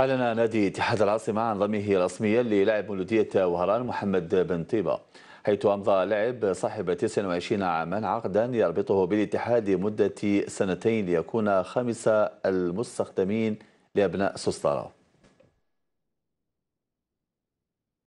أعلن نادي اتحاد العاصمة عن ضمه رسميا للاعب مولودية وهران محمد بن طيبة حيث أمضى لاعب صاحب 29 عاما عقدا يربطه بالاتحاد مدة سنتين ليكون خامس المستخدمين لأبناء سسطرة